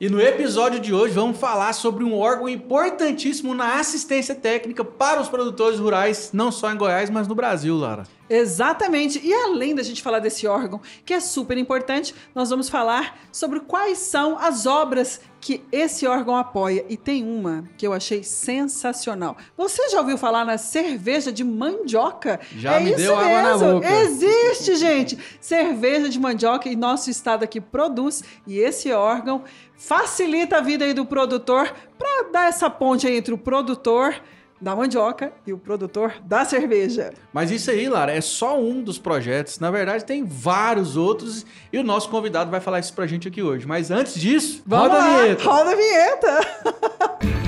E no episódio de hoje vamos falar sobre um órgão importantíssimo na assistência técnica para os produtores rurais, não só em Goiás, mas no Brasil, Lara. Exatamente. E além da gente falar desse órgão, que é super importante, nós vamos falar sobre quais são as obras que esse órgão apoia. E tem uma que eu achei sensacional. Você já ouviu falar na cerveja de mandioca? Já é me deu mesmo. água na boca. Existe, gente! Cerveja de mandioca e nosso estado aqui produz. E esse órgão facilita a vida aí do produtor para dar essa ponte entre o produtor da mandioca e o produtor da cerveja. Mas isso aí, Lara, é só um dos projetos. Na verdade, tem vários outros e o nosso convidado vai falar isso pra gente aqui hoje. Mas antes disso, Vamos roda lá, a vinheta. Roda a vinheta.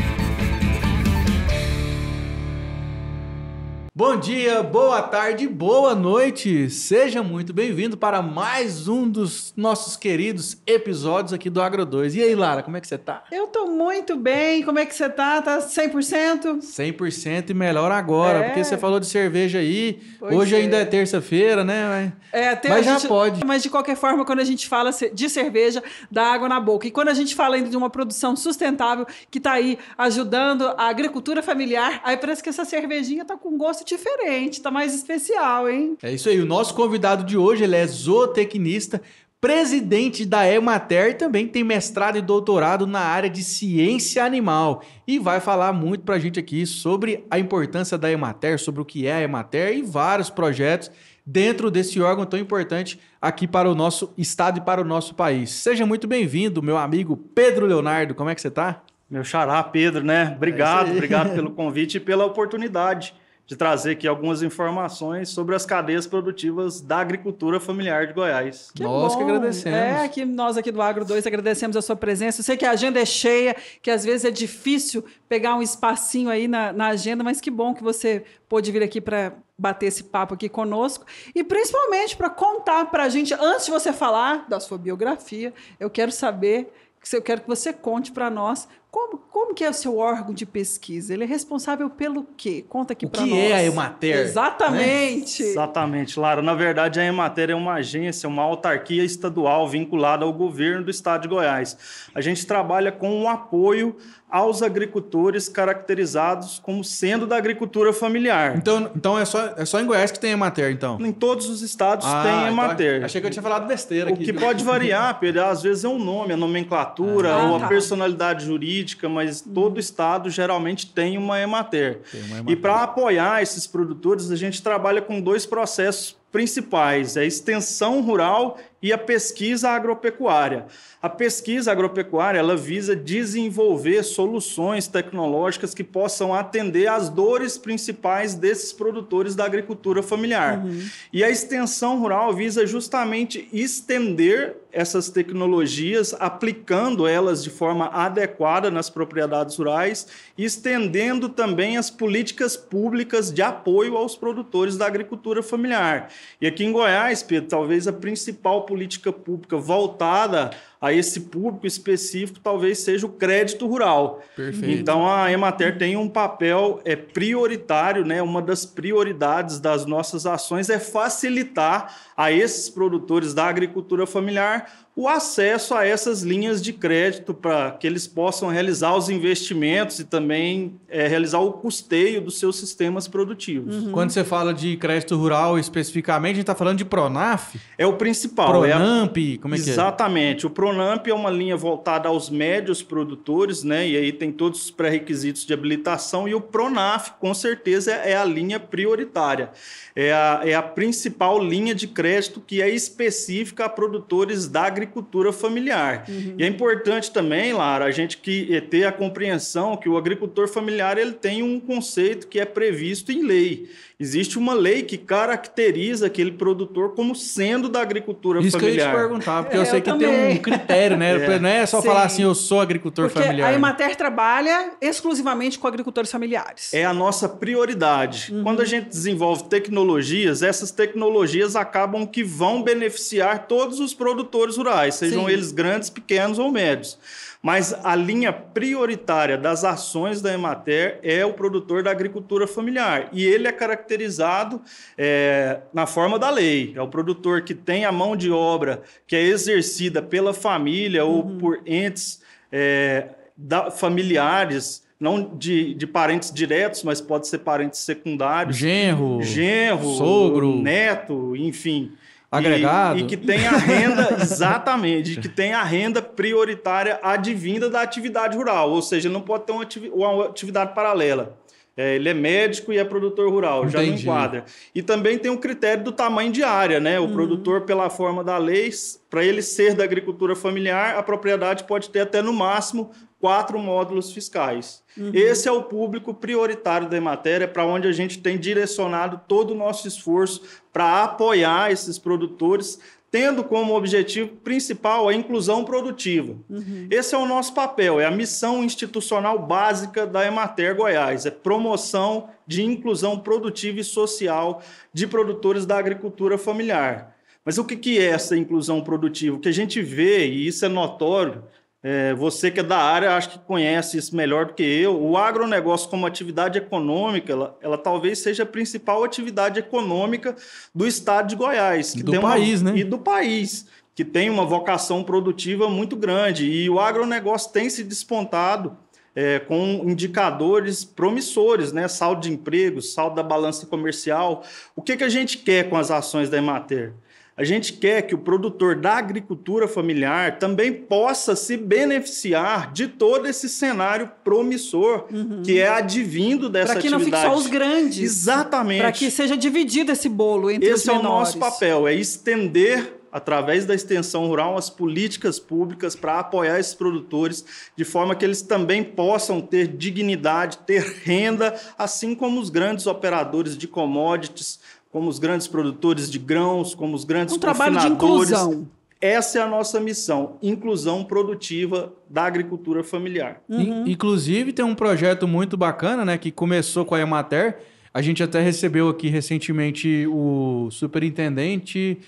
Bom dia, boa tarde, boa noite. Seja muito bem-vindo para mais um dos nossos queridos episódios aqui do Agro 2. E aí, Lara, como é que você tá? Eu tô muito bem. Como é que você tá? Tá 100%? 100% e melhor agora, é. porque você falou de cerveja aí. Pois Hoje é. ainda é terça-feira, né? É, até Mas já gente, pode. Mas de qualquer forma, quando a gente fala de cerveja, dá água na boca. E quando a gente fala ainda de uma produção sustentável que tá aí ajudando a agricultura familiar, aí parece que essa cervejinha tá com gosto de diferente, tá mais especial, hein? É isso aí. O nosso convidado de hoje, ele é zootecnista, presidente da Emater, também tem mestrado e doutorado na área de ciência animal e vai falar muito para a gente aqui sobre a importância da Emater, sobre o que é a Emater e vários projetos dentro desse órgão tão importante aqui para o nosso estado e para o nosso país. Seja muito bem-vindo, meu amigo Pedro Leonardo. Como é que você está? Meu xará, Pedro, né? Obrigado, é obrigado pelo convite e pela oportunidade de trazer aqui algumas informações sobre as cadeias produtivas da agricultura familiar de Goiás. Que nós bom. que agradecemos. É, que nós aqui do Agro 2 agradecemos a sua presença. Eu sei que a agenda é cheia, que às vezes é difícil pegar um espacinho aí na, na agenda, mas que bom que você pôde vir aqui para bater esse papo aqui conosco e principalmente para contar para a gente, antes de você falar da sua biografia, eu quero saber eu quero que você conte para nós como, como que é o seu órgão de pesquisa? Ele é responsável pelo quê? Conta aqui para nós. O que é a Emater? Né? Exatamente. Né? Exatamente, Lara. Na verdade, a Emater é uma agência, uma autarquia estadual vinculada ao governo do estado de Goiás. A gente trabalha com o apoio aos agricultores caracterizados como sendo da agricultura familiar. Então, então é, só, é só em Goiás que tem Emater, então? Em todos os estados ah, tem então Emater. Então, achei que eu tinha falado besteira aqui. O que pode variar, Pedro, às vezes é um nome, a nomenclatura ah, ou a tá. personalidade jurídica jurídica, mas todo estado geralmente tem uma Emater. Tem uma Emater. E para apoiar esses produtores, a gente trabalha com dois processos principais: a é extensão rural e a pesquisa agropecuária. A pesquisa agropecuária ela visa desenvolver soluções tecnológicas que possam atender às dores principais desses produtores da agricultura familiar. Uhum. E a extensão rural visa justamente estender essas tecnologias, aplicando elas de forma adequada nas propriedades rurais, estendendo também as políticas públicas de apoio aos produtores da agricultura familiar. E aqui em Goiás, Pedro, talvez a principal política pública voltada a esse público específico talvez seja o crédito rural. Perfeito. Então a Emater tem um papel é prioritário, né? Uma das prioridades das nossas ações é facilitar a esses produtores da agricultura familiar o acesso a essas linhas de crédito para que eles possam realizar os investimentos e também é, realizar o custeio dos seus sistemas produtivos. Uhum. Quando você fala de crédito rural especificamente, a gente está falando de Pronaf? É o principal. Pronamp, é a... como é que é? Exatamente. O Pronaf Pronamp é uma linha voltada aos médios produtores, né? E aí tem todos os pré-requisitos de habilitação, e o Pronaf, com certeza, é a linha prioritária. É a, é a principal linha de crédito que é específica a produtores da agricultura familiar. Uhum. E é importante também, Lara, a gente que eh, ter a compreensão que o agricultor familiar ele tem um conceito que é previsto em lei Existe uma lei que caracteriza aquele produtor como sendo da agricultura Isso familiar. Isso que eu ia te perguntar, porque eu, é, eu sei que tem um critério, né? É. Não é só Sim. falar assim, eu sou agricultor porque familiar. A Emater trabalha exclusivamente com agricultores familiares. É a nossa prioridade. Uhum. Quando a gente desenvolve tecnologias, essas tecnologias acabam que vão beneficiar todos os produtores rurais, sejam Sim. eles grandes, pequenos ou médios. Mas a linha prioritária das ações da Emater é o produtor da agricultura familiar. E ele é caracterizado caracterizado é, na forma da lei. É o produtor que tem a mão de obra que é exercida pela família uhum. ou por entes é, da, familiares não de, de parentes diretos, mas pode ser parentes secundários. Genro, genro, sogro, neto, enfim. Agregado. E, e que tem a renda, exatamente, que tem a renda prioritária advinda da atividade rural, ou seja, não pode ter uma, atividade paralela. É, ele é médico e é produtor rural, Entendi. já não enquadra. E também tem o um critério do tamanho de área, né? O uhum. produtor, pela forma da lei, para ele ser da agricultura familiar, a propriedade pode ter até no máximo quatro módulos fiscais. Uhum. Esse é o público prioritário da matéria, para onde a gente tem direcionado todo o nosso esforço para apoiar esses produtores tendo como objetivo principal a inclusão produtiva. Uhum. Esse é o nosso papel, é a missão institucional básica da Emater Goiás, é promoção de inclusão produtiva e social de produtores da agricultura familiar. Mas o que é essa inclusão produtiva? O que a gente vê, e isso é notório, é, você que é da área, acho que conhece isso melhor do que eu. O agronegócio como atividade econômica, ela, ela talvez seja a principal atividade econômica do estado de Goiás. do país, uma, né? E do país, que tem uma vocação produtiva muito grande. E o agronegócio tem se despontado é, com indicadores promissores, né? Saldo de emprego, saldo da balança comercial. O que, que a gente quer com as ações da Emater? A gente quer que o produtor da agricultura familiar também possa se beneficiar de todo esse cenário promissor uhum. que é advindo dessa atividade. Para que atividade. não fique só os grandes. Exatamente. Para que seja dividido esse bolo entre esse os menores. Esse é o nosso papel, é estender através da extensão rural, as políticas públicas para apoiar esses produtores, de forma que eles também possam ter dignidade, ter renda, assim como os grandes operadores de commodities, como os grandes produtores de grãos, como os grandes um trabalho de inclusão. Essa é a nossa missão, inclusão produtiva da agricultura familiar. Uhum. Inclusive tem um projeto muito bacana, né, que começou com a Emater. A gente até recebeu aqui recentemente o superintendente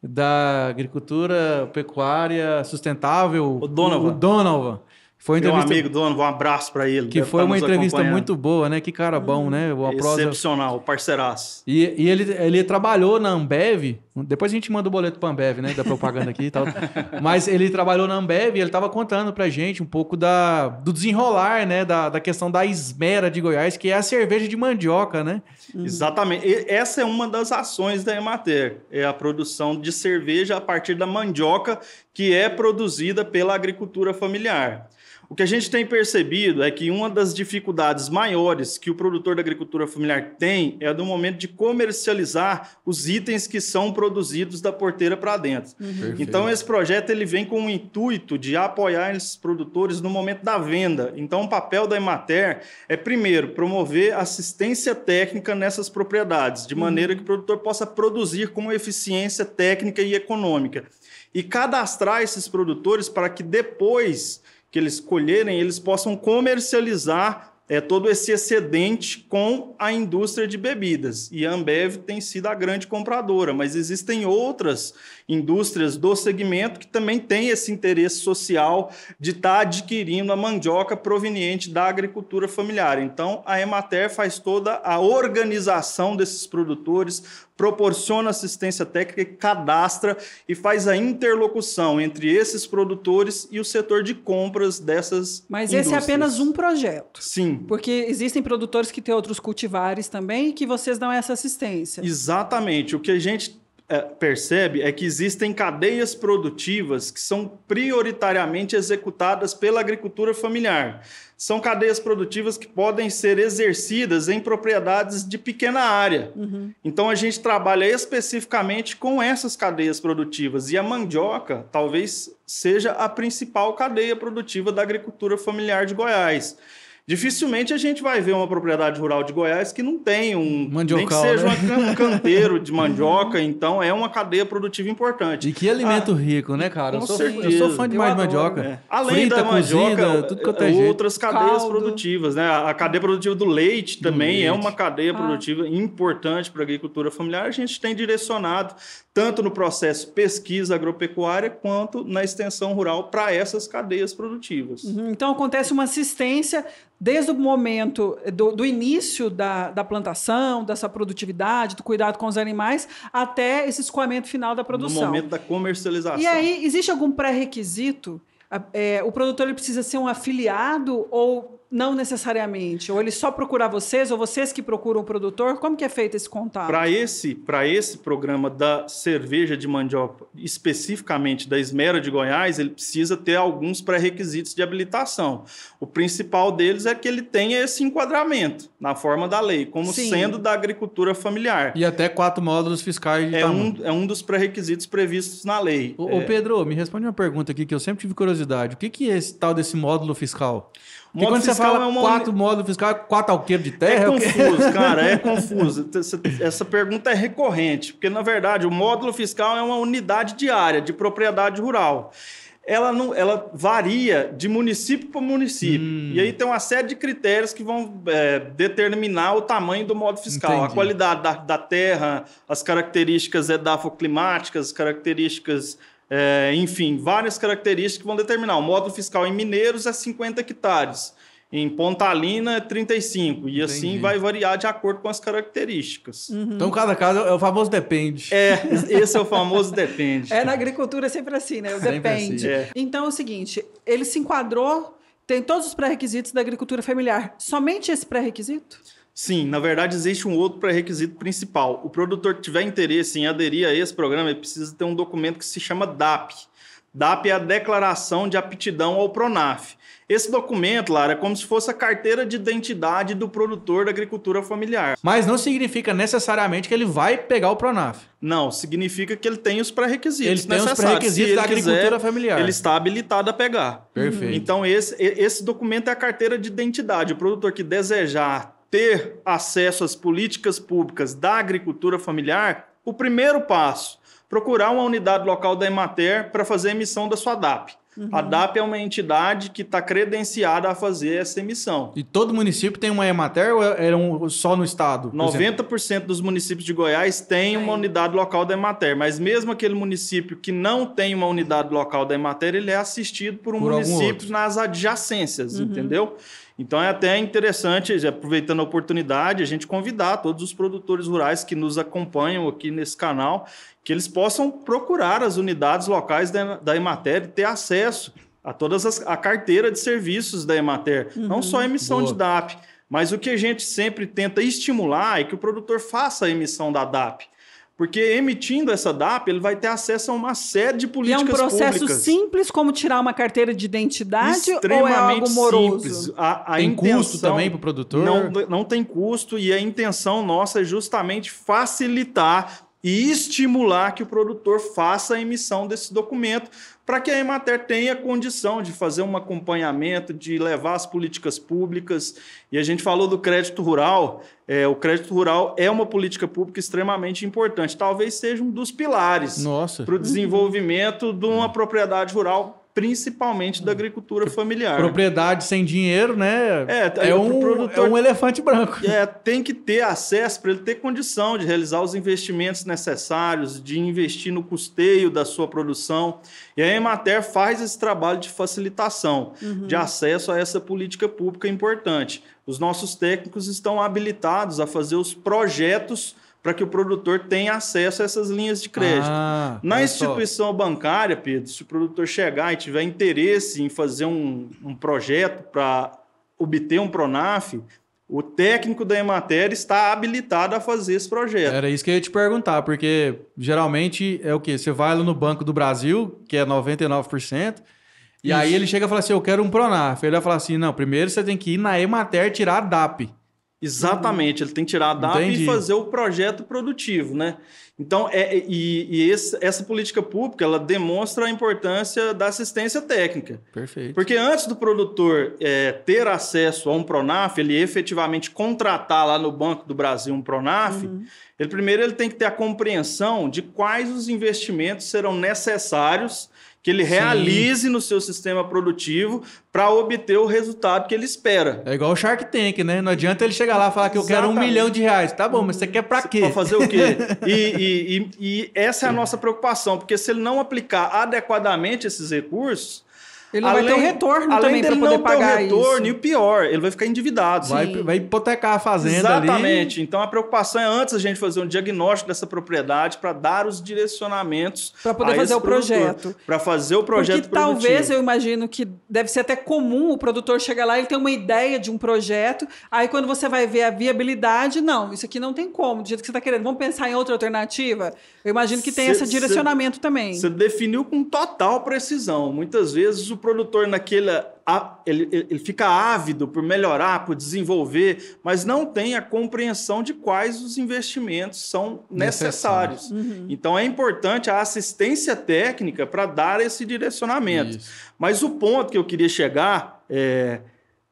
da agricultura pecuária sustentável, o Donovan. O Donovan. Foi Meu amigo dono, um abraço para ele. Que foi tá uma entrevista muito boa, né? Que cara bom, né? Excepcional, parceiraço. E, e ele, ele trabalhou na Ambev, depois a gente manda o boleto para a Ambev, né? Da propaganda aqui e tal. Mas ele trabalhou na Ambev e ele estava contando para gente um pouco da, do desenrolar, né? Da, da questão da esmera de Goiás, que é a cerveja de mandioca, né? Uhum. Exatamente. E essa é uma das ações da Emater, é a produção de cerveja a partir da mandioca que é produzida pela agricultura familiar. O que a gente tem percebido é que uma das dificuldades maiores que o produtor da agricultura familiar tem é no momento de comercializar os itens que são produzidos da porteira para dentro. Uhum. Então esse projeto ele vem com o intuito de apoiar esses produtores no momento da venda. Então o papel da Emater é primeiro promover assistência técnica nessas propriedades, de uhum. maneira que o produtor possa produzir com eficiência técnica e econômica e cadastrar esses produtores para que depois que eles colherem, eles possam comercializar é, todo esse excedente com a indústria de bebidas. E a Ambev tem sido a grande compradora, mas existem outras indústrias do segmento que também têm esse interesse social de estar tá adquirindo a mandioca proveniente da agricultura familiar. Então, a Emater faz toda a organização desses produtores, proporciona assistência técnica, cadastra e faz a interlocução entre esses produtores e o setor de compras dessas. Mas indústrias. esse é apenas um projeto. Sim. Porque existem produtores que têm outros cultivares também e que vocês dão essa assistência. Exatamente. O que a gente é, percebe é que existem cadeias produtivas que são prioritariamente executadas pela agricultura familiar. São cadeias produtivas que podem ser exercidas em propriedades de pequena área. Uhum. Então a gente trabalha especificamente com essas cadeias produtivas e a mandioca talvez seja a principal cadeia produtiva da agricultura familiar de Goiás. Dificilmente a gente vai ver uma propriedade rural de Goiás que não tem um. Mandiocal, nem que seja né? um canteiro de mandioca, então é uma cadeia produtiva importante. E que alimento ah, rico, né, cara? Com eu, sou, certeza. eu sou fã demais de mandioca. É. Além Frita, da mandioca, cozida, tudo é, quanto é outras cadeias Caldo. produtivas, né? A cadeia produtiva do leite também do leite. é uma cadeia ah. produtiva importante para a agricultura familiar. A gente tem direcionado tanto no processo pesquisa agropecuária quanto na extensão rural para essas cadeias produtivas. Uhum, então acontece uma assistência desde o momento do, do início da, da, plantação, dessa produtividade, do cuidado com os animais, até esse escoamento final da produção. No momento da comercialização. E aí, existe algum pré-requisito? É, o produtor ele precisa ser um afiliado ou não necessariamente. Ou ele só procura vocês, ou vocês que procuram o produtor. Como que é feito esse contato? Para esse, esse programa da cerveja de mandioca, especificamente da Esmera de Goiás, ele precisa ter alguns pré-requisitos de habilitação. O principal deles é que ele tenha esse enquadramento na forma da lei, como Sim. sendo da agricultura familiar. E até quatro módulos fiscais. é, um, é um dos pré-requisitos previstos na lei. Ô, é... ô, Pedro, me responde uma pergunta aqui que eu sempre tive curiosidade. O que, que é esse tal desse módulo fiscal? Porque quando você fala é uma... quatro módulo fiscal, quatro alqueiro de terra. É confuso, cara, é confuso. Essa pergunta é recorrente, porque na verdade o módulo fiscal é uma unidade diária de propriedade rural. Ela, não, ela varia de município para município. Hum. E aí tem uma série de critérios que vão é, determinar o tamanho do modo fiscal. Entendi. A qualidade da, da terra, as características edafoclimáticas, as características é, enfim, várias características que vão determinar. O módulo fiscal em Mineiros é 50 hectares, em Pontalina é 35, e assim Entendi. assim vai variar de acordo com as características. Uhum. Então, cada caso é o famoso depende. É, esse é o famoso depende. É, na agricultura é sempre assim, né? O assim. depende. Assim. É. Então, é o seguinte, ele se enquadrou, tem todos os pré-requisitos da agricultura familiar. Somente esse pré-requisito? Sim, na verdade existe um outro pré-requisito principal. O produtor que tiver interesse em aderir a esse programa, ele precisa ter um documento que se chama DAP. DAP é a Declaração de Aptidão ao PRONAF. Esse documento, Lara, é como se fosse a carteira de identidade do produtor da agricultura familiar. Mas não significa necessariamente que ele vai pegar o PRONAF. Não, significa que ele tem os pré-requisitos ele necessários. tem os pré-requisitos da agricultura quiser, familiar. Ele está habilitado a pegar. Perfeito. Então, esse, esse documento é a carteira de identidade. O produtor que desejar ter acesso às políticas públicas da agricultura familiar, o primeiro passo, procurar uma unidade local da Emater para fazer a emissão da sua DAP. Uhum. A DAP é uma entidade que está credenciada a fazer essa emissão. E todo município tem uma Emater ou é, é um, só no estado? 90% exemplo? dos municípios de Goiás tem uma unidade local da Emater, mas mesmo aquele município que não tem uma unidade local da Emater, ele é assistido por um por município nas adjacências, uhum. entendeu? Então é até interessante, aproveitando a oportunidade, a gente convidar todos os produtores rurais que nos acompanham aqui nesse canal, que eles possam procurar as unidades locais da, Emater e ter acesso a todas as, a carteira de serviços da Emater, uhum. não só a emissão Boa. de DAP, mas o que a gente sempre tenta estimular é que o produtor faça a emissão da DAP. Porque emitindo essa DAP, ele vai ter acesso a uma série de políticas públicas. E é um processo simples como tirar uma carteira de identidade ou é algo moroso? Simples. A, a tem intenção, custo também para o produtor? Não, não tem custo e a intenção nossa é justamente facilitar e estimular que o produtor faça a emissão desse documento para que a Emater tenha condição de fazer um acompanhamento, de levar as políticas públicas. E a gente falou do crédito rural. É, o crédito rural é uma política pública extremamente importante. Talvez seja um dos pilares para o desenvolvimento de uma propriedade rural principalmente da hum. agricultura familiar. Propriedade sem dinheiro, né? É, tá é um, produtor, é um elefante branco. É, tem que ter acesso para ele ter condição de realizar os investimentos necessários, de investir no custeio da sua produção. E a Emater faz esse trabalho de facilitação, uhum. de acesso a essa política pública importante. Os nossos técnicos estão habilitados a fazer os projetos para que o produtor tenha acesso a essas linhas de crédito. Ah, Na instituição só. bancária, Pedro, se o produtor chegar e tiver interesse em fazer um, um projeto para obter um PRONAF, o técnico da Emater está habilitado a fazer esse projeto. Era isso que eu ia te perguntar, porque geralmente é o quê? Você vai lá no Banco do Brasil, que é 99%, e isso. aí ele chega e fala assim: Eu quero um Pronaf. Ele vai falar assim: Não, primeiro você tem que ir na Emater tirar a DAP. Exatamente, ele tem que tirar a DAP Entendi. e fazer o projeto produtivo, né? Então, é, é, e, e esse, essa política pública, ela demonstra a importância da assistência técnica. Perfeito. Porque antes do produtor é, ter acesso a um PRONAF, ele efetivamente contratar lá no Banco do Brasil um PRONAF, uhum. ele primeiro ele tem que ter a compreensão de quais os investimentos serão necessários que ele realize Sim. no seu sistema produtivo para obter o resultado que ele espera. É igual o Shark Tank, né? Não adianta ele chegar lá e falar que eu quero um milhão de reais. Tá bom, mas você quer para quê? Para fazer o quê? E, e, e, e essa é a nossa preocupação, porque se ele não aplicar adequadamente esses recursos, ele não além, vai ter um retorno além também para poder pagar isso. não ter o retorno, isso. e o pior, ele vai ficar endividado. Vai, vai, hipotecar a fazenda Exatamente. Ali. Então, a preocupação é antes a gente fazer um diagnóstico dessa propriedade para dar os direcionamentos Para poder fazer o projeto. Para fazer o projeto Porque produtivo. talvez, eu imagino que deve ser até comum o produtor chegar lá, ele tem uma ideia de um projeto, aí quando você vai ver a viabilidade, não, isso aqui não tem como, do jeito que você está querendo. Vamos pensar em outra alternativa? Eu imagino que tem cê, esse direcionamento cê, também. Você definiu com total precisão. Muitas vezes o produtor naquela. Ele, ele fica ávido por melhorar, por desenvolver, mas não tem a compreensão de quais os investimentos são necessários. necessários. Uhum. uhum. Então é importante a assistência técnica para dar esse direcionamento. Isso. Mas o ponto que eu queria chegar é.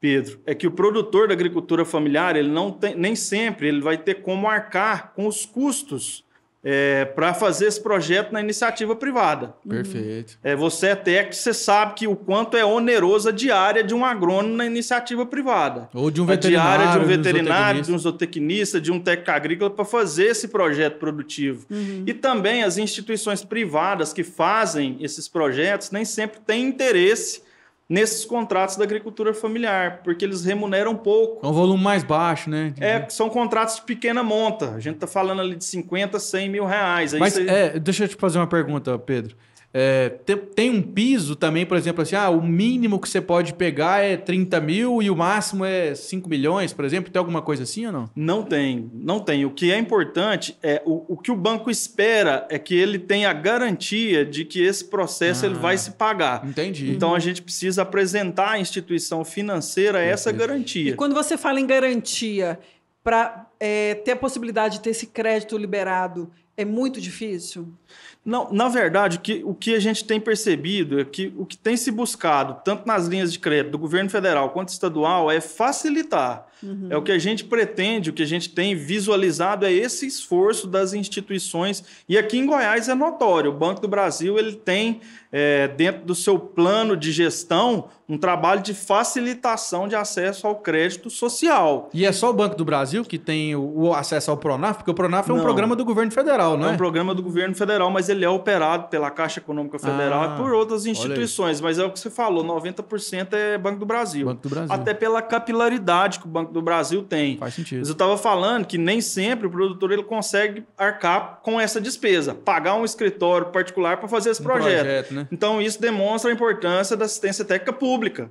Pedro, é que o produtor da agricultura familiar, ele não tem, nem sempre ele vai ter como arcar com os custos é, para fazer esse projeto na iniciativa privada. Uhum. Perfeito. É, você é técnico, você sabe que o quanto é onerosa a diária de um agrônomo na iniciativa privada. Ou de um veterinário. A diária de um veterinário, de um zootecnista, de um técnico agrícola para fazer esse projeto produtivo. Uhum. E também as instituições privadas que fazem esses projetos nem sempre têm interesse nesses contratos da agricultura familiar, porque eles remuneram pouco. É um volume mais baixo, né? É, são contratos de pequena monta. A gente está falando ali de 50, 100 mil reais. É aí Mas você... é, deixa eu te fazer uma pergunta, Pedro. É, tem, tem um piso também, por exemplo, assim, ah, o mínimo que você pode pegar é 30 mil e o máximo é 5 milhões, por exemplo? Tem alguma coisa assim ou não? Não tem, não tem. O que é importante é o, o que o banco espera é que ele tenha a garantia de que esse processo ah, ele vai ah, se pagar. Entendi. Então a gente precisa apresentar à instituição financeira entendi. essa garantia. E quando você fala em garantia, para é, ter a possibilidade de ter esse crédito liberado, é muito difícil? Não, na verdade, o que, o que a gente tem percebido é que o que tem se buscado, tanto nas linhas de crédito do governo federal quanto estadual, é facilitar. Uhum. É o que a gente pretende, o que a gente tem visualizado é esse esforço das instituições. E aqui em Goiás é notório. O Banco do Brasil ele tem é, dentro do seu plano de gestão um trabalho de facilitação de acesso ao crédito social. E é só o Banco do Brasil que tem o acesso ao Pronaf, porque o Pronaf é um não, programa do governo federal, não é? É um né? programa do governo federal, mas ele é operado pela Caixa Econômica Federal ah, e por outras instituições. Mas é o que você falou, 90% é Banco do Brasil. Banco do Brasil. Até pela capilaridade que o Banco do Brasil tem. Faz sentido. Mas eu estava falando que nem sempre o produtor ele consegue arcar com essa despesa, pagar um escritório particular para fazer esse um projeto. projeto né? Então, isso demonstra a importância da assistência técnica pública.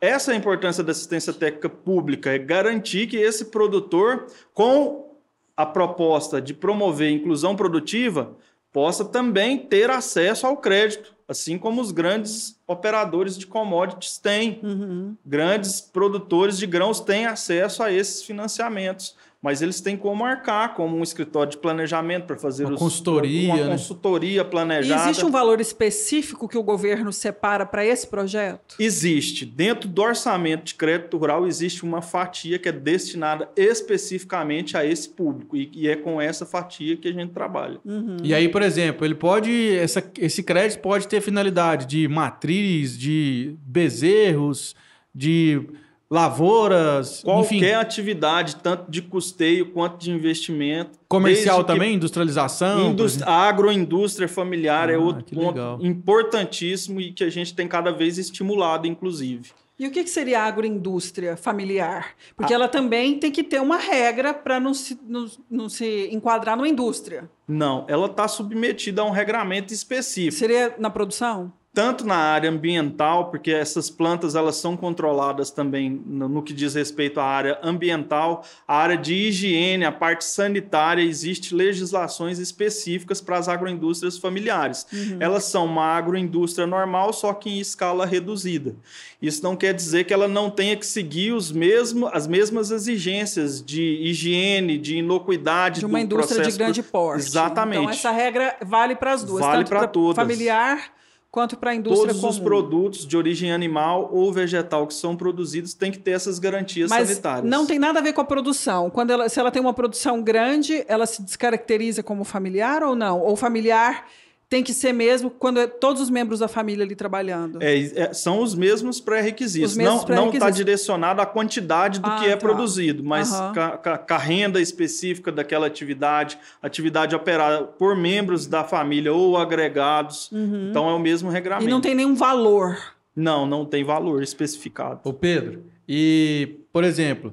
Essa é a importância da assistência técnica pública, é garantir que esse produtor, com a proposta de promover inclusão produtiva, possa também ter acesso ao crédito, assim como os grandes operadores de commodities têm, uhum. grandes produtores de grãos têm acesso a esses financiamentos mas eles têm como arcar, como um escritório de planejamento para fazer uma os, consultoria, uma né? consultoria planejada. E existe um valor específico que o governo separa para esse projeto? Existe. Dentro do orçamento de crédito rural existe uma fatia que é destinada especificamente a esse público e, e é com essa fatia que a gente trabalha. Uhum. E aí, por exemplo, ele pode essa, esse crédito pode ter finalidade de matriz, de bezerros, de lavouras, qualquer enfim. atividade, tanto de custeio quanto de investimento. Comercial também, industrialização. Indust... A agroindústria familiar é ah, é outro ponto legal. importantíssimo e que a gente tem cada vez estimulado, inclusive. E o que, seria a agroindústria familiar? Porque ah. ela também tem que ter uma regra para não se, não, não se enquadrar numa indústria. Não, ela está submetida a um regramento específico. Seria na produção? tanto na área ambiental, porque essas plantas elas são controladas também no, no, que diz respeito à área ambiental, a área de higiene, a parte sanitária, existe legislações específicas para as agroindústrias familiares. Uhum. Elas são uma agroindústria normal, só que em escala reduzida. Isso não quer dizer que ela não tenha que seguir os mesmo, as mesmas exigências de higiene, de inocuidade. De uma indústria de grande porte. Exatamente. Então, essa regra vale para as duas. Vale para todas. Familiar quanto para a indústria Todos comum. os produtos de origem animal ou vegetal que são produzidos têm que ter essas garantias Mas sanitárias. Não tem nada a ver com a produção. Quando ela, se ela tem uma produção grande, ela se descaracteriza como familiar ou não? Ou familiar tem que ser mesmo quando é todos os membros da família ali trabalhando. É, é são os mesmos pré-requisitos. não está direcionado à quantidade do ah, que é tá. produzido, mas uhum. com a renda específica daquela atividade, atividade operada por membros da família ou agregados. Uhum. Então é o mesmo regramento. E não tem nenhum valor. Não, não tem valor especificado. Ô Pedro, e, por exemplo,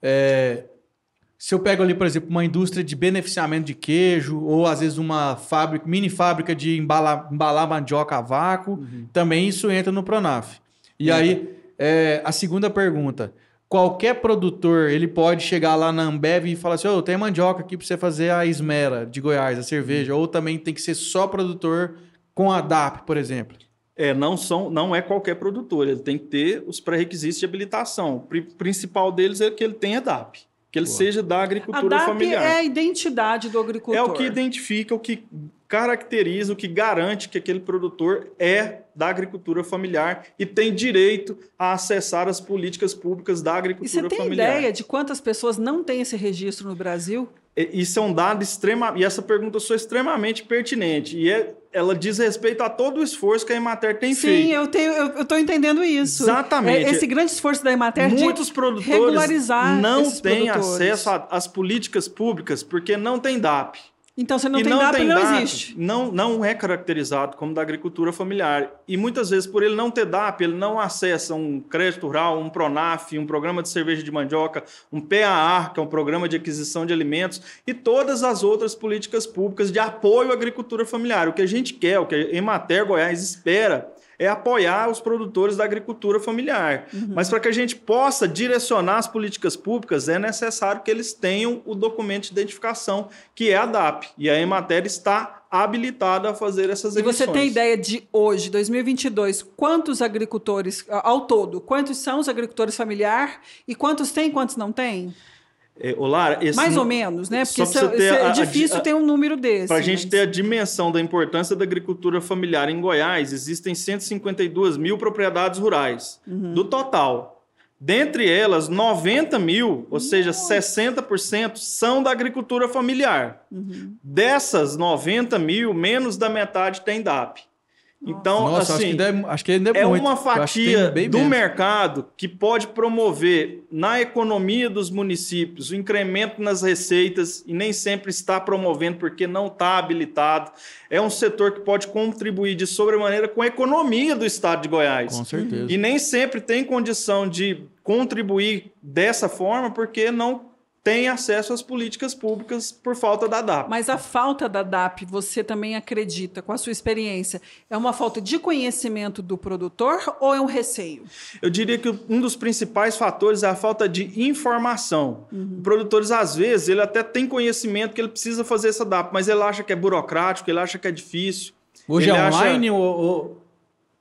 é, se eu pego ali, por exemplo, uma indústria de beneficiamento de queijo, ou às vezes uma fábrica, mini fábrica de embalar, embalar mandioca a vácuo, uhum. também isso entra no Pronaf. E aí, é, a segunda pergunta. Qualquer produtor, ele pode chegar lá na Ambev e falar assim, oh, eu tenho mandioca aqui para você fazer a esmera de Goiás, a cerveja. Uhum. Ou também tem que ser só produtor com a DAP, por exemplo. É, não, são, não é qualquer produtor, ele tem que ter os pré-requisitos de habilitação. O principal deles é que ele tenha DAP. Que ele Boa. seja da agricultura a DAP familiar. É a identidade do agricultor. É o que identifica, o que caracteriza, o que garante que aquele produtor é da agricultura familiar e tem direito a acessar as políticas públicas da agricultura familiar. você tem familiar. ideia de quantas pessoas não têm esse registro no Brasil? Isso é um dado extrema e essa pergunta sou extremamente pertinente e é, ela diz respeito a todo o esforço que a Emater tem Sim, feito. Sim, eu tenho, eu estou entendendo isso. Exatamente. É, esse grande esforço da Emater muitos de produtores regularizar não têm acesso às políticas públicas porque não tem DAP. Então, você não e tem não data, tem não DAP, existe. Não, não é caracterizado como da agricultura familiar. E muitas vezes, por ele não ter DAP, ele não acessa um crédito rural, um PRONAF, um programa de cerveja de mandioca, um PAA, que é um programa de aquisição de alimentos, e todas as outras políticas públicas de apoio à agricultura familiar. O que a gente quer, o que a Emater Goiás espera, é apoiar os produtores da agricultura familiar. Uhum. Mas para que a gente possa direcionar as políticas públicas, é necessário que eles tenham o documento de identificação, que é a DAP. E a Emater está habilitada a fazer essas emissões. E você tem ideia de hoje, 2022, quantos agricultores, ao todo, quantos são os agricultores familiar e quantos têm, e quantos não têm? É, Mais ou menos, né? Porque isso, é é a, é difícil a, ter um número desse. Para a gente ter a dimensão da importância da agricultura familiar em Goiás, existem 152 mil propriedades rurais. Uhum. Do total. Dentre elas, 90 mil, ou uhum. seja, 60%, são da agricultura familiar. Uhum. Dessas 90 mil, menos da metade tem DAP. Então, Nossa, assim, acho que, deve, acho que ainda é, é muito. uma fatia do mercado que pode promover na economia dos municípios o incremento nas receitas e nem sempre está promovendo porque não está habilitado. É um setor que pode contribuir de sobremaneira com a economia do estado de Goiás. Com certeza. E nem sempre tem condição de contribuir dessa forma porque não tem acesso às políticas públicas por falta da DAP. Mas a falta da DAP, você também acredita, com a sua experiência, é uma falta de conhecimento do produtor ou é um receio? Eu diria que um dos principais fatores é a falta de informação. Uhum. Produtores, às vezes, ele até tem conhecimento que ele precisa fazer essa DAP, mas ele acha que é burocrático, ele acha que é difícil. Hoje ele é online acha... ou, ou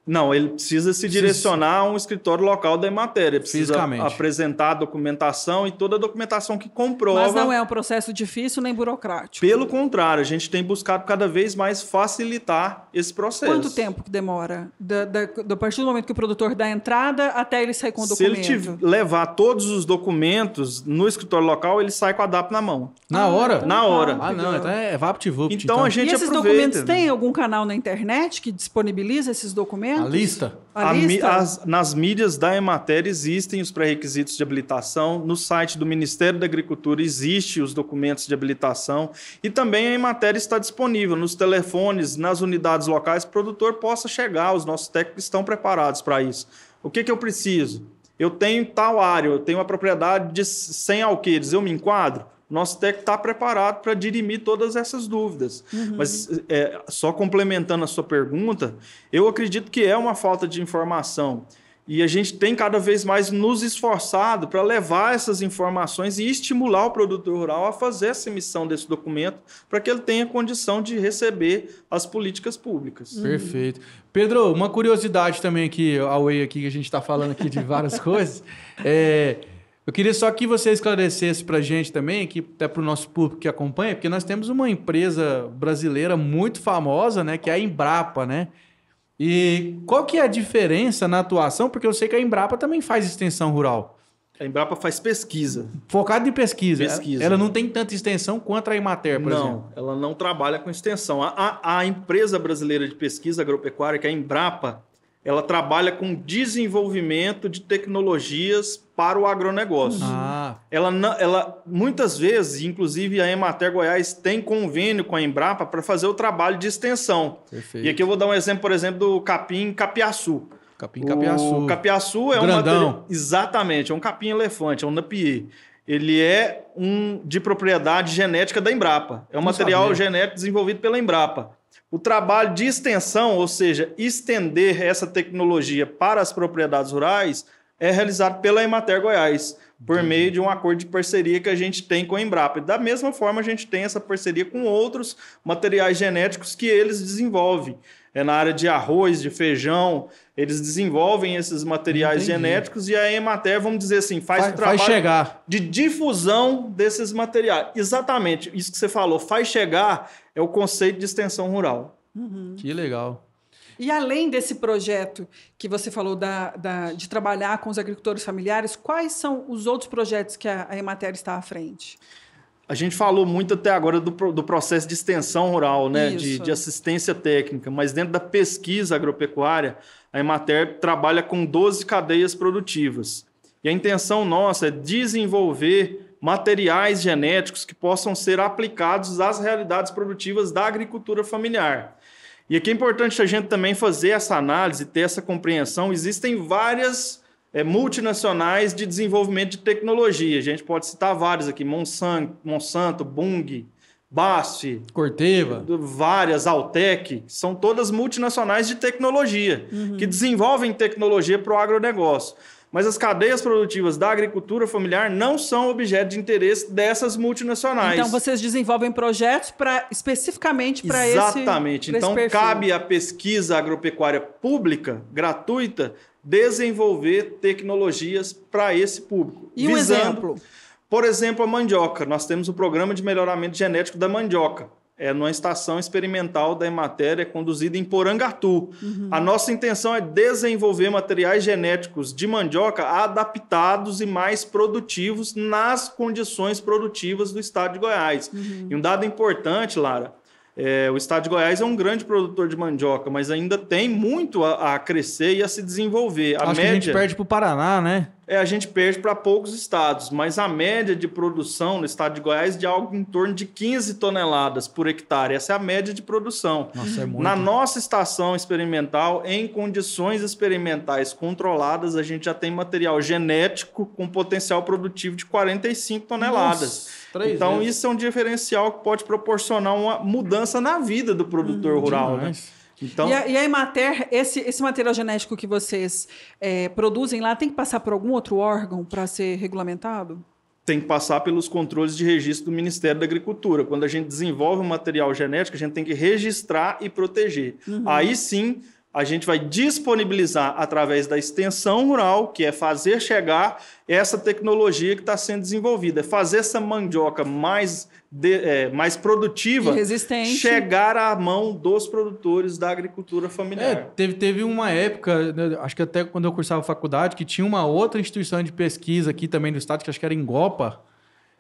não, ele precisa se direcionar a um escritório local da matéria. Precisa apresentar a documentação e toda a documentação que comprova. Mas não é um processo difícil nem burocrático. Pelo contrário, a gente tem buscado cada vez mais facilitar esse processo. Quanto tempo que demora? Da, da, da a partir do momento que o produtor dá a entrada até ele sair com o documento? Se ele te levar todos os documentos no escritório local, ele sai com a DAP na mão. Na ah, hora? Então na tá. hora. Ah, não, então é, é VaptVupt. Então, então a gente e esses aproveita. documentos né? têm algum canal na internet que disponibiliza esses documentos? documentos. A lista? A a lista? As, nas mídias da Emater existem os pré-requisitos de habilitação, no site do Ministério da Agricultura existem os documentos de habilitação e também a Emater está disponível nos telefones, nas unidades locais, o produtor possa chegar, os nossos técnicos estão preparados para isso. O que, que eu preciso? Eu tenho tal área, eu tenho uma propriedade de 100 alqueires, eu me enquadro? nosso técnico está preparado para dirimir todas essas dúvidas. Uhum. Mas é, só complementando a sua pergunta, eu acredito que é uma falta de informação. E a gente tem cada vez mais nos esforçado para levar essas informações e estimular o produtor rural a fazer essa emissão desse documento para que ele tenha condição de receber as políticas públicas. Uhum. Perfeito. Pedro, uma curiosidade também aqui, ao aqui que a gente está falando aqui de várias coisas. É, eu queria só que você esclarecesse para a gente também, que até para o nosso público que acompanha, porque nós temos uma empresa brasileira muito famosa, né, que é a Embrapa, né? E qual que é a diferença na atuação? Porque eu sei que a Embrapa também faz extensão rural. A Embrapa faz pesquisa. Focada em pesquisa. pesquisa. Ela, não tem tanta extensão quanto a Imater, por não, exemplo. Não, ela não trabalha com extensão. A, a, a empresa brasileira de pesquisa agropecuária, que é a Embrapa, ela trabalha com desenvolvimento de tecnologias para o agronegócio. Uhum. Ah. Ela, ela, muitas vezes, inclusive a Emater Goiás tem convênio com a Embrapa para fazer o trabalho de extensão. Perfeito. E aqui eu vou dar um exemplo, por exemplo, do capim capiaçu. Capim capiaçu. O capiaçu é um material, exatamente, é um capim elefante, é um napier. Ele é um de propriedade genética da Embrapa. É um Não material sabia. genético desenvolvido pela Embrapa. O trabalho de extensão, ou seja, estender essa tecnologia para as propriedades rurais, é realizado pela Emater Goiás, por meio de um acordo de parceria que a gente tem com a Embrapa. Da mesma forma, a gente tem essa parceria com outros materiais genéticos que eles desenvolvem. É na área de arroz, de feijão, eles desenvolvem esses materiais Entendi. genéticos e a Emater, vamos dizer assim, faz, faz o trabalho faz de difusão desses materiais. Exatamente, isso que você falou, faz chegar é o conceito de extensão rural. Uhum. Que legal. E além desse projeto que você falou da, da, de trabalhar com os agricultores familiares, quais são os outros projetos que a, a Emater está à frente? A gente falou muito até agora do, do processo de extensão rural, né? De, de, assistência técnica, mas dentro da pesquisa agropecuária, a Emater trabalha com 12 cadeias produtivas. E a intenção nossa é desenvolver materiais genéticos que possam ser aplicados às realidades produtivas da agricultura familiar. E aqui é importante a gente também fazer essa análise, ter essa compreensão. Existem várias é, multinacionais de desenvolvimento de tecnologia. A gente pode citar várias aqui: Monsanto, Monsanto Bung, BASF, Corteva, várias, Altec, são todas multinacionais de tecnologia, uhum. que desenvolvem tecnologia para o agronegócio mas as cadeias produtivas da agricultura familiar não são objeto de interesse dessas multinacionais. Então vocês desenvolvem projetos para especificamente para esse Exatamente. Então esse cabe à pesquisa agropecuária pública, gratuita, desenvolver tecnologias para esse público. E um exemplo? Por exemplo, a mandioca. Nós temos o um programa de melhoramento genético da mandioca é numa estação experimental da Ematéria conduzida em Porangatu. Uhum. A nossa intenção é desenvolver materiais genéticos de mandioca adaptados e mais produtivos nas condições produtivas do estado de Goiás. Uhum. E um dado importante, Lara, é, o estado de Goiás é um grande produtor de mandioca, mas ainda tem muito a, a crescer e a se desenvolver. A Acho média... que a gente perde para o Paraná, né? é, a gente perde para poucos estados, mas a média de produção no estado de Goiás é de algo em torno de 15 toneladas por hectare. Essa é a média de produção. Nossa, é muito. Na nossa estação experimental, em condições experimentais controladas, a gente já tem material genético com potencial produtivo de 45 toneladas. Nossa, então, vezes. isso é um diferencial que pode proporcionar uma mudança na vida do produtor hum, rural. Né? Demais. Né? Então... E a, e Emater, esse, esse material genético que vocês é, produzem lá, tem que passar por algum outro órgão para ser regulamentado? Tem que passar pelos controles de registro do Ministério da Agricultura. Quando a gente desenvolve um material genético, a gente tem que registrar e proteger. Uhum. Aí sim a gente vai disponibilizar através da extensão rural, que é fazer chegar essa tecnologia que está sendo desenvolvida, é fazer essa mandioca mais, de, é, mais produtiva resistente. chegar à mão dos produtores da agricultura é, familiar. É, teve, teve uma época, né, acho que até quando eu cursava faculdade, que tinha uma outra instituição de pesquisa aqui também do estado, que acho que era Engopa,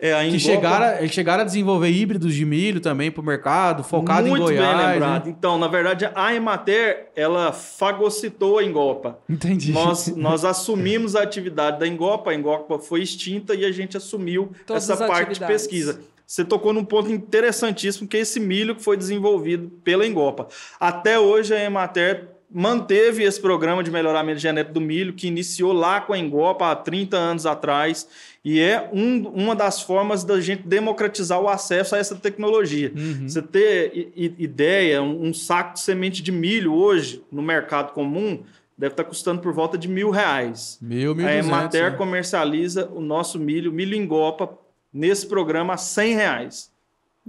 é, a Engloba... que chegaram, chegaram a desenvolver híbridos de milho também para o mercado, focado Muito em Goiás. Muito bem né? lembrado. Né? Então, na verdade, a Emater, ela fagocitou a Engopa. Entendi. Nós, nós assumimos a atividade da Engopa, a Engopa foi extinta e a gente assumiu Todas essa parte de pesquisa. Você tocou num ponto interessantíssimo, que é esse milho que foi desenvolvido pela Engopa. Até hoje, a Emater manteve esse programa de melhoramento genético do milho, que iniciou lá com a Engopa há 30 anos atrás, e é um, uma das formas da gente democratizar o acesso a essa tecnologia. Uhum. Você ter ideia, um, saco de semente de milho hoje, no mercado comum, deve estar custando por volta de mil reais. Mil, mil A Emater né? comercializa o nosso milho, milho Engopa, nesse programa a 100 reais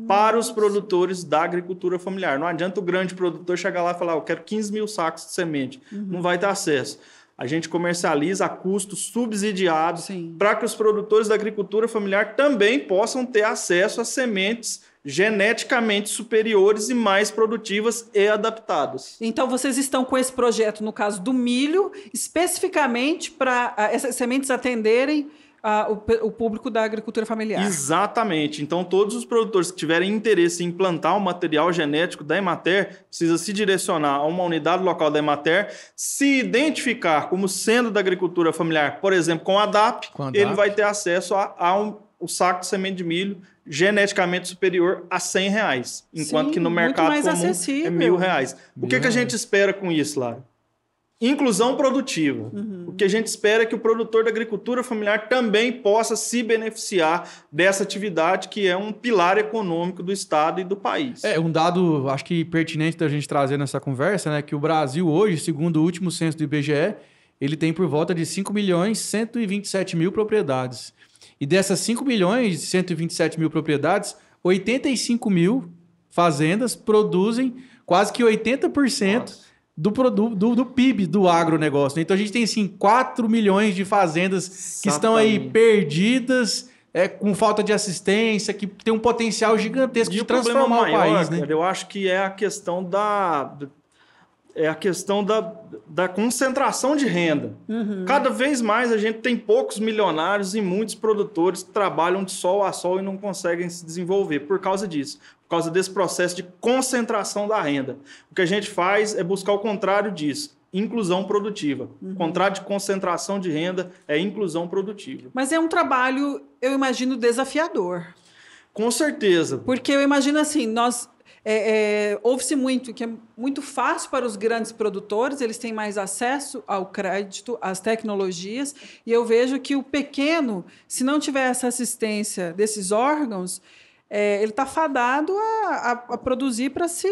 para os produtores da agricultura familiar. Não adianta o grande produtor chegar lá e falar, ah, eu quero 15 mil sacos de semente. Uhum. Não vai ter acesso. A gente comercializa a custo subsidiado para que os produtores da agricultura familiar também possam ter acesso a sementes geneticamente superiores e mais produtivas e adaptadas. Então vocês estão com esse projeto no caso do milho, especificamente para eh, essas sementes atenderem a, o, o, público da agricultura familiar. Exatamente. Então, todos os produtores que tiverem interesse em implantar o material genético da Emater precisa se direcionar a uma unidade local da Emater, se identificar como sendo da agricultura familiar, por exemplo, com a DAP, com a DAP. ele vai ter acesso a, a um, o saco de semente de milho geneticamente superior a 100 reais, enquanto Sim, que no mercado comum acessível. é mil reais. O que, que a gente espera com isso, Lara? Inclusão produtiva. Uhum. O que a gente espera é que o produtor da agricultura familiar também possa se beneficiar dessa atividade que é um pilar econômico do Estado e do país. É um dado, acho que pertinente da gente trazer nessa conversa, né, que o Brasil hoje, segundo o último censo do IBGE, ele tem por volta de 5 milhões 127 mil propriedades. E dessas 5 milhões e 127 mil propriedades, 85 mil fazendas produzem quase que 80% Nossa do, produto, do, do PIB do agronegócio. Né? Então a gente tem assim 4 milhões de fazendas que estão aí perdidas, é, com falta de assistência, que tem um potencial gigantesco e de transformar o, maior, o país. Né? Eu acho que é a questão da é a questão da, da concentração de renda. Uhum. Cada vez mais a gente tem poucos milionários e muitos produtores que trabalham de sol a sol e não conseguem se desenvolver por causa disso, por causa desse processo de concentração da renda. O que a gente faz é buscar o contrário disso. Inclusão produtiva. Uhum. Contrário de concentração de renda é inclusão produtiva. Mas é um trabalho, eu imagino, desafiador. Com certeza. Porque eu imagino assim, nós é, é, Ouve-se muito que é muito fácil para os grandes produtores, eles têm mais acesso ao crédito, às tecnologias, e eu vejo que o pequeno, se não tiver essa assistência desses órgãos, é, ele está fadado a, a, a produzir para se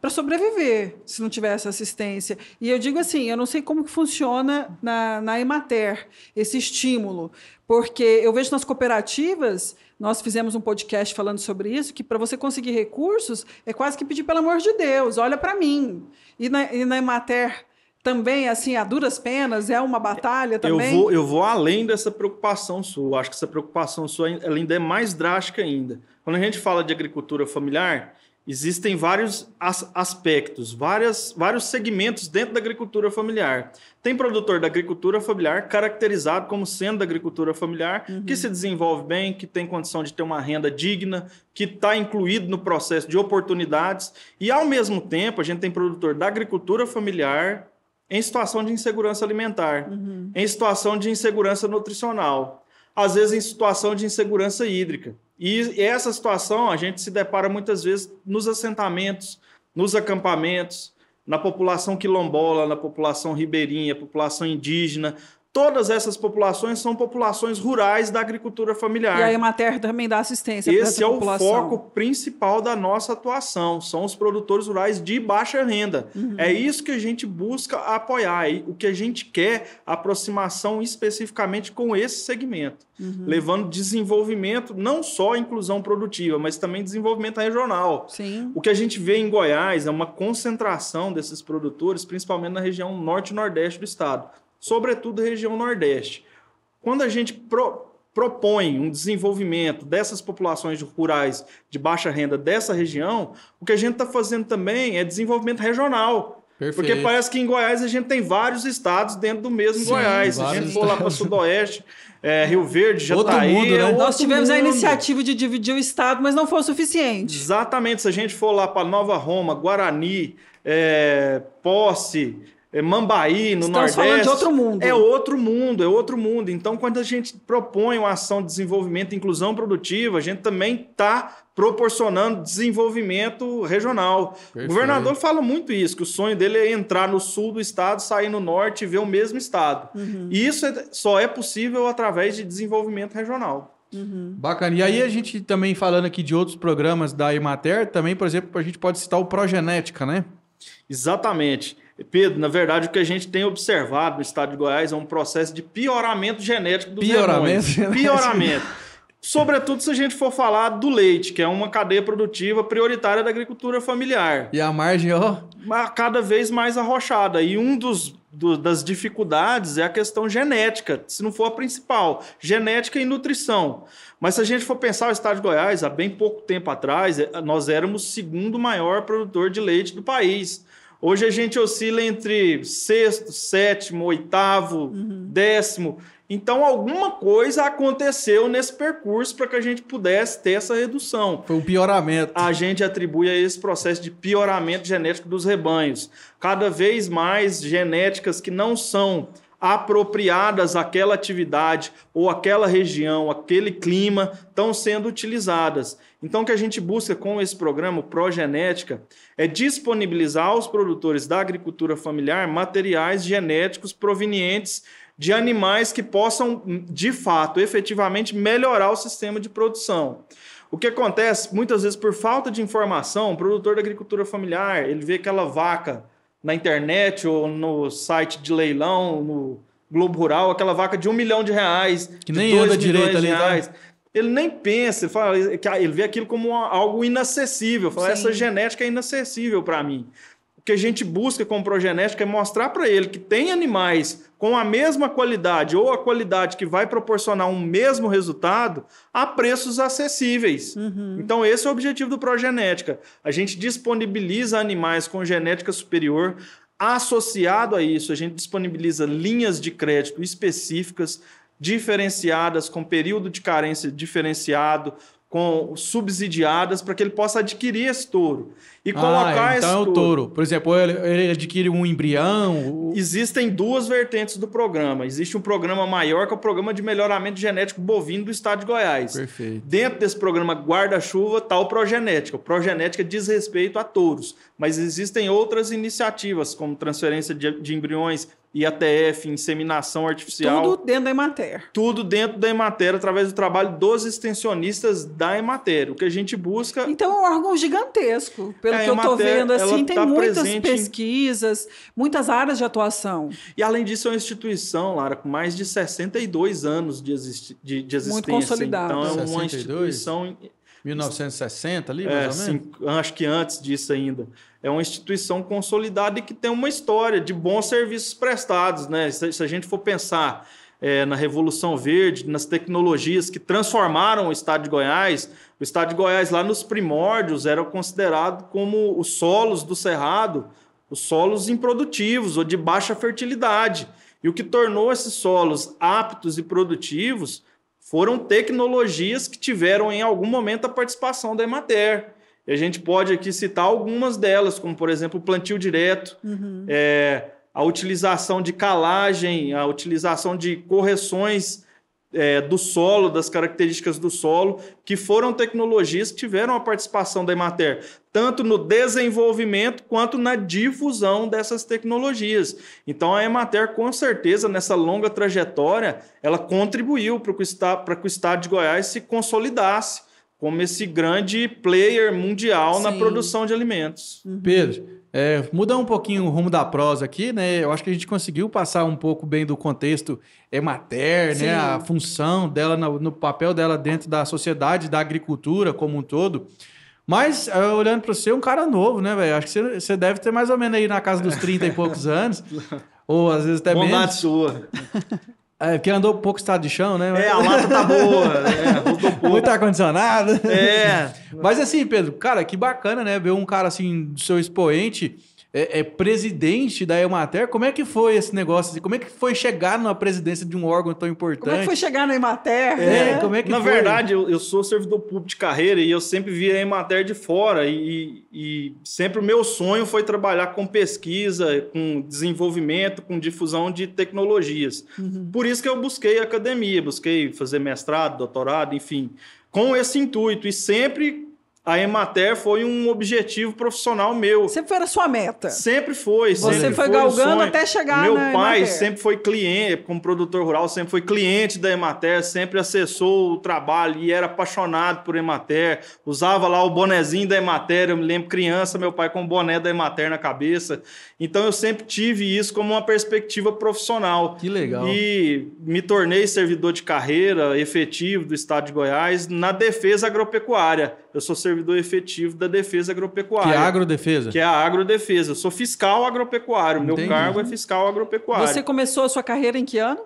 para sobreviver se não tiver essa assistência. E eu digo assim, eu não sei como que funciona na, na Emater esse estímulo, porque eu vejo nas cooperativas nós fizemos um podcast falando sobre isso, que para você conseguir recursos é quase que pedir pelo amor de Deus, olha para mim. E na, e na Emater também, assim, a duras penas, é uma batalha também? Eu vou, eu vou além dessa preocupação sua. Acho que essa preocupação sua ela ainda é mais drástica ainda. Quando a gente fala de agricultura familiar, existem vários as aspectos, várias, vários segmentos dentro da agricultura familiar. Tem produtor da agricultura familiar caracterizado como sendo da agricultura familiar, uhum. que se desenvolve bem, que tem condição de ter uma renda digna, que está incluído no processo de oportunidades. E, ao mesmo tempo, a gente tem produtor da agricultura familiar em situação de insegurança alimentar, uhum. em situação de insegurança nutricional, às vezes em situação de insegurança hídrica. E essa situação a gente se depara muitas vezes nos assentamentos, nos acampamentos, na população quilombola, na população ribeirinha, população indígena, Todas essas populações são populações rurais da agricultura familiar. E a Emater também dá assistência para essa população. Esse é o foco principal da nossa atuação, são os produtores rurais de baixa renda. Uhum. É isso que a gente busca apoiar. E o que a gente quer, aproximação especificamente com esse segmento, uhum. levando desenvolvimento, não só inclusão produtiva, mas também desenvolvimento regional. Sim. O que a gente vê em Goiás é uma concentração desses produtores, principalmente na região norte e nordeste do estado sobretudo região Nordeste. Quando a gente pro, propõe um desenvolvimento dessas populações rurais de baixa renda dessa região, o que a gente está fazendo também é desenvolvimento regional. Perfeito. Porque parece que em Goiás a gente tem vários estados dentro do mesmo Sim, Goiás. Se a gente for lá para o Sudoeste, é, Rio Verde, Jataí, né? É Nós tivemos mundo. a iniciativa de dividir o estado, mas não foi o suficiente. Exatamente. Se a gente for lá para Nova Roma, Guarani, é, Posse, é Mambaí, no Estamos Nordeste. Falando de outro mundo. É outro mundo, é outro mundo. Então, quando a gente propõe uma ação de desenvolvimento e inclusão produtiva, a gente também está proporcionando desenvolvimento regional. Perfeito. O governador fala muito isso, que o sonho dele é entrar no sul do estado, sair no norte e ver o mesmo estado. Uhum. E isso é, só é possível através de desenvolvimento regional. Uhum. Bacana. E aí a gente também falando aqui de outros programas da Emater, também, por exemplo, a gente pode citar o Progenética, né? Exatamente. Pedro, na verdade, o que a gente tem observado no estado de Goiás é um processo de pioramento genético dos pioramento genético. Pioramento. Sobretudo se a gente for falar do leite, que é uma cadeia produtiva prioritária da agricultura familiar. E a margem, ó. Cada vez mais arrochada. E um dos do, das dificuldades é a questão genética, se não for a principal, genética e nutrição. Mas se a gente for pensar o estado de Goiás, há bem pouco tempo atrás, é, nós éramos o segundo maior produtor de leite do país. Hoje a gente oscila entre sexto, sétimo, oitavo, uhum. décimo. Então, alguma coisa aconteceu nesse percurso para que a gente pudesse ter essa redução. Foi um pioramento. A gente atribui a esse processo de pioramento genético dos rebanhos. Cada vez mais genéticas que não são apropriadas àquela atividade ou àquela região, aquele clima, estão sendo utilizadas. Então, o que a gente busca com esse programa, Progenética, é disponibilizar aos produtores da agricultura familiar materiais genéticos provenientes de animais que possam, de fato, efetivamente melhorar o sistema de produção. O que acontece, muitas vezes, por falta de informação, o produtor da agricultura familiar, ele vê aquela vaca na internet ou no site de leilão, no Globo Rural, aquela vaca de um milhão de reais, que de nem dois anda direito ali, tá? reais. Ele nem pensa, ele, fala, ele vê aquilo como algo inacessível. Fala, Sim. essa genética é inacessível para mim que a gente busca com progenética é mostrar para ele que tem animais com a mesma qualidade ou a qualidade que vai proporcionar um mesmo resultado a preços acessíveis. Uhum. Então, esse é o objetivo do progenética. A gente disponibiliza animais com genética superior. Associado a isso, a gente disponibiliza linhas de crédito específicas, diferenciadas, com período de carência diferenciado, com subsidiadas, para que ele possa adquirir esse touro e ah, colocar ah, então é o touro. Por exemplo, ele, ele adquire um embrião. Existem duas vertentes do programa. Existe um programa maior que é o programa de melhoramento genético bovino do estado de Goiás. Perfeito. Dentro desse programa guarda-chuva está o progenética. O progenética diz respeito a touros, mas existem outras iniciativas como transferência de, de embriões IATF, inseminação artificial. Tudo dentro da Emater. Tudo dentro da Emater, através do trabalho dos extensionistas da Emater. O que a gente busca. Então é um órgão gigantesco, pelo que é eu estou vendo, assim, tem tá muitas pesquisas, muitas áreas de atuação. E além disso, é uma instituição, Lara, com mais de 62 anos de, existi... de, de existência. Muito consolidada. Então, é uma instituição 1960 ali, é, mais é, ou cinco, acho que antes disso ainda. É uma instituição consolidada e que tem uma história de bons serviços prestados, né? Se, se a gente for pensar é, na Revolução Verde, nas tecnologias que transformaram o estado de Goiás. O estado de Goiás, lá nos primórdios, era considerado como os solos do Cerrado, os solos improdutivos ou de baixa fertilidade. E o que tornou esses solos aptos e produtivos foram tecnologias que tiveram em algum momento a participação da Emater. E a gente pode aqui citar algumas delas, como por exemplo o plantio direto, uhum. é, a utilização de calagem, a utilização de correções é, do solo, das características do solo, que foram tecnologias que tiveram a participação da Emater, tanto no desenvolvimento quanto na difusão dessas tecnologias. Então a Emater, com certeza, nessa longa trajetória, ela contribuiu para que o Estado, estado de Goiás se consolidasse como esse grande player mundial Sim. na produção de alimentos. Pedro, é, mudar um pouquinho o rumo da prosa aqui, né? Eu acho que a gente conseguiu passar um pouco bem do contexto é né? A função dela, no, no, papel dela dentro da sociedade, da agricultura como um todo. Mas, é, olhando para você, é um cara novo, né, velho? Acho que você, você deve ter mais ou menos aí na casa dos 30 e poucos anos. ou às vezes até Bondade menos. sua. É, porque andou pouco estado de chão, né? É, a lata tá boa. Muito né? ar-condicionado. Tá é. Mas assim, Pedro, cara, que bacana, né? Ver um cara assim, do seu expoente é, é, presidente da Emater. Como é que foi esse negócio? Como é que foi chegar na presidência de um órgão tão importante? Como é que foi chegar na Emater? É, é. como é que na foi? verdade, eu, eu, sou servidor público de carreira e eu sempre vi a Emater de fora. E, e sempre o meu sonho foi trabalhar com pesquisa, com desenvolvimento, com difusão de tecnologias. Uhum. Por isso que eu busquei academia, busquei fazer mestrado, doutorado, enfim, com esse intuito. E sempre a Emater foi um objetivo profissional meu. Sempre era sua meta. Sempre foi. Você sempre foi, foi galgando até chegar Meu pai Emater. sempre foi cliente, como produtor rural, sempre foi cliente da Emater, sempre acessou o trabalho e era apaixonado por Emater. Usava lá o bonezinho da Emater, eu me lembro criança, meu pai com o boné da Emater na cabeça. Então eu sempre tive isso como uma perspectiva profissional. Que legal. E me tornei servidor de carreira efetivo do estado de Goiás na defesa agropecuária eu sou servidor efetivo da defesa agropecuária. Que é a agrodefesa? Que é a agrodefesa. Eu sou fiscal agropecuário. Entendi. Meu cargo é fiscal agropecuário. Você começou a sua carreira em que ano?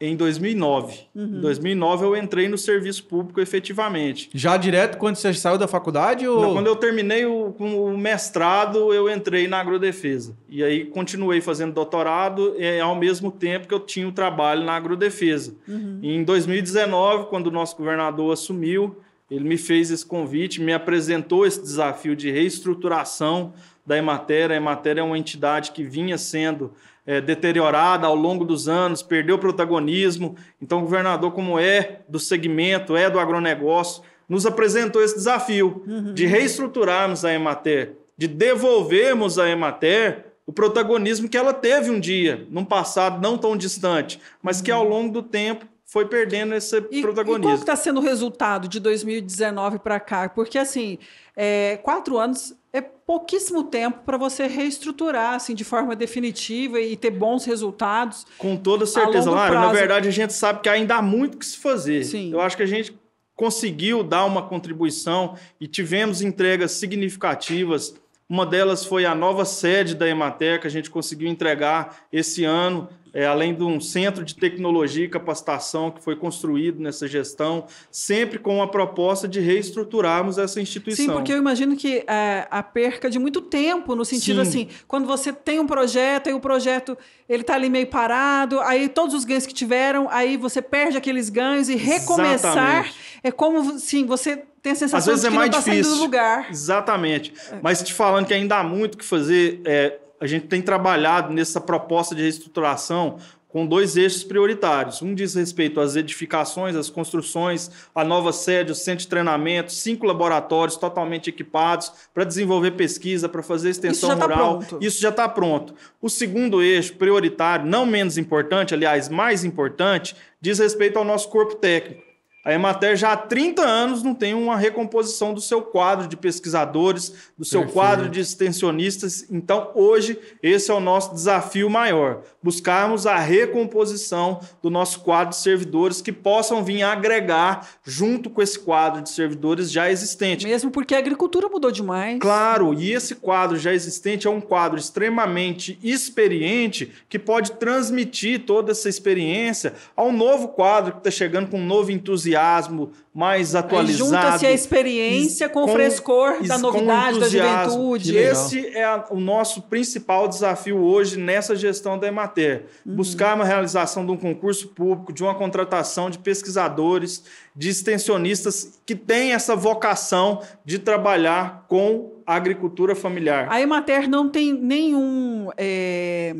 Em 2009. Uhum. Em 2009 eu entrei no serviço público efetivamente. Já direto quando você saiu da faculdade? Ou... Não, quando eu terminei o, o mestrado, eu entrei na agrodefesa. E aí continuei fazendo doutorado e, ao mesmo tempo que eu tinha o um trabalho na agrodefesa. Uhum. Em 2019, quando o nosso governador assumiu, ele me fez esse convite, me apresentou esse desafio de reestruturação da Emater. A Emater é uma entidade que vinha sendo é, deteriorada ao longo dos anos, perdeu protagonismo. Então, o governador, como é do segmento, é do agronegócio, nos apresentou esse desafio uhum. de reestruturarmos a Emater, de devolvermos à Emater o protagonismo que ela teve um dia, num passado não tão distante, mas que ao uhum. longo do tempo foi perdendo esse e, protagonismo. E qual está sendo o resultado de 2019 para cá? Porque, assim, é, quatro anos é pouquíssimo tempo para você reestruturar assim de forma definitiva e ter bons resultados. Com toda certeza, Lara. Na verdade, a gente sabe que ainda há muito que se fazer. Sim. Eu acho que a gente conseguiu dar uma contribuição e tivemos entregas significativas. Uma delas foi a nova sede da Emateca, a gente conseguiu entregar esse ano é, além de um centro de tecnologia e capacitação que foi construído nessa gestão, sempre com a proposta de reestruturarmos essa instituição. Sim, porque eu imagino que é, a perca de muito tempo, no sentido Sim. assim, quando você tem um projeto, e o projeto ele está ali meio parado, aí todos os ganhos que tiveram, aí você perde aqueles ganhos e recomeçar Exatamente. é como, sim, você tem a sensação Às vezes de é que é mais não tá difícil. lugar. Exatamente. Mas te falando que ainda há muito que fazer é, a gente tem trabalhado nessa proposta de reestruturação com dois eixos prioritários. Um diz respeito às edificações, às construções, a nova sede, o centro de treinamento, cinco laboratórios totalmente equipados para desenvolver pesquisa, para fazer extensão Isso rural. Tá Isso já está tá pronto. O segundo eixo prioritário, não menos importante, aliás, mais importante, diz respeito ao nosso corpo técnico. A Emater já há 30 anos não tem uma recomposição do seu quadro de pesquisadores, do seu Perfeito. quadro de extensionistas. Então, hoje, esse é o nosso desafio maior: buscarmos a recomposição do nosso quadro de servidores que possam vir agregar junto com esse quadro de servidores já existente. Mesmo porque a agricultura mudou demais. Claro, e esse quadro já existente é um quadro extremamente experiente que pode transmitir toda essa experiência ao novo quadro que está chegando com um novo entusiasmo entusiasmo, mais atualizado. Junta-se a experiência com, com o frescor da novidade, da juventude. Esse é a, o nosso principal desafio hoje nessa gestão da Emater. Uhum. Buscar uma realização de um concurso público, de uma contratação de pesquisadores, de extensionistas que têm essa vocação de trabalhar com a agricultura familiar. A Emater não tem nenhum... É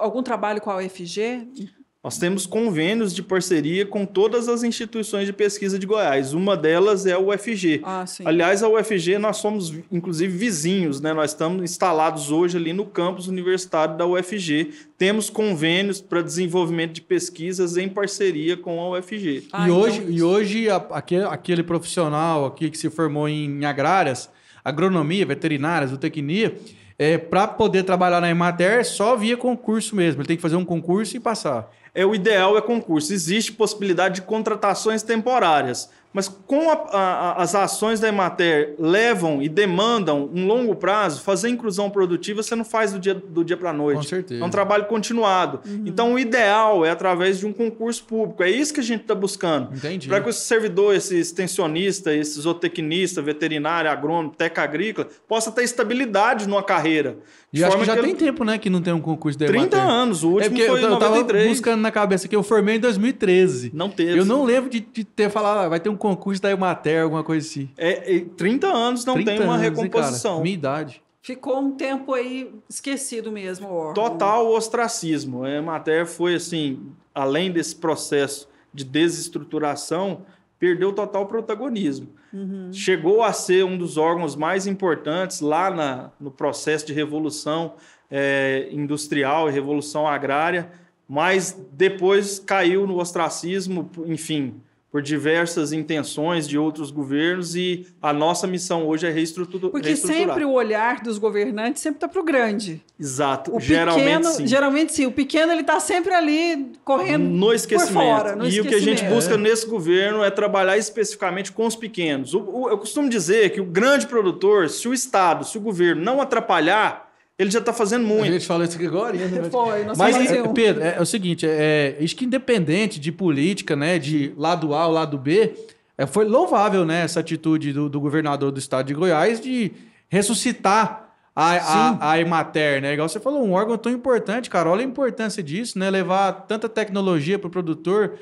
algum trabalho com a UFG nós temos convênios de parceria com todas as instituições de pesquisa de Goiás. Uma delas é a UFG. Ah, Aliás, a UFG nós somos, inclusive, vizinhos, né? Nós estamos instalados hoje ali no campus universitário da UFG. Temos convênios para desenvolvimento de pesquisas em parceria com a UFG. Ah, e, então... hoje, é e hoje, aquele, aquele profissional aqui que se formou em agrárias, agronomia, veterinárias, zootecnia, é, para poder trabalhar na Emater só via concurso mesmo. Ele tem que fazer um concurso e passar. É, o ideal é concurso. Existe possibilidade de contratações temporárias, mas com a, a, as ações da Emater levam e demandam um longo prazo, fazer inclusão produtiva você não faz do dia, do dia para a noite. Com certeza. É um trabalho continuado. Uhum. Então, o ideal é através de um concurso público. É isso que a gente está buscando. Entendi. Para que esse servidor, esse extensionista, esse zootecnista, veterinário, agrônomo, teca agrícola, possa ter estabilidade numa carreira. E acho que já que tem ele... tempo, né, que não tem um concurso da Emater. 30 anos. O é último é foi eu, eu estava buscando na cabeça que eu formei em 2013. Não teve. Eu não lembro de, de ter falado, ah, vai ter um concurso da Emater, alguma coisa assim. É, é 30 anos não 30 tem uma recomposição. Hein, Minha idade. Ficou um tempo aí esquecido mesmo. Total ostracismo. A Emater foi assim, além desse processo de desestruturação, perdeu total protagonismo. Uhum. Chegou a ser um dos órgãos mais importantes lá na, no processo de revolução é, industrial e revolução agrária, mas depois caiu no ostracismo, enfim, por diversas intenções de outros governos e a nossa missão hoje é reestruturar. Porque sempre o olhar dos governantes sempre está para o grande. Exato. O geralmente pequeno, sim. Geralmente sim. O pequeno ele está sempre ali correndo no esquecimento. por fora. No e esquecimento. o que a gente busca é. nesse governo é trabalhar especificamente com os pequenos. eu costumo dizer que o grande produtor, se o Estado, se o governo não atrapalhar ele já está fazendo muito. A gente falou isso aqui agora. Né? Foi, Mas, é, Pedro, é, é, o seguinte, é, é, isso que independente de política, né, de lado A ou lado B, é, foi louvável né, essa atitude do, do governador do estado de Goiás de ressuscitar a, a, a Emater, né? Igual você falou, um órgão tão importante, cara. Olha a importância disso, né? Levar tanta tecnologia para o produtor,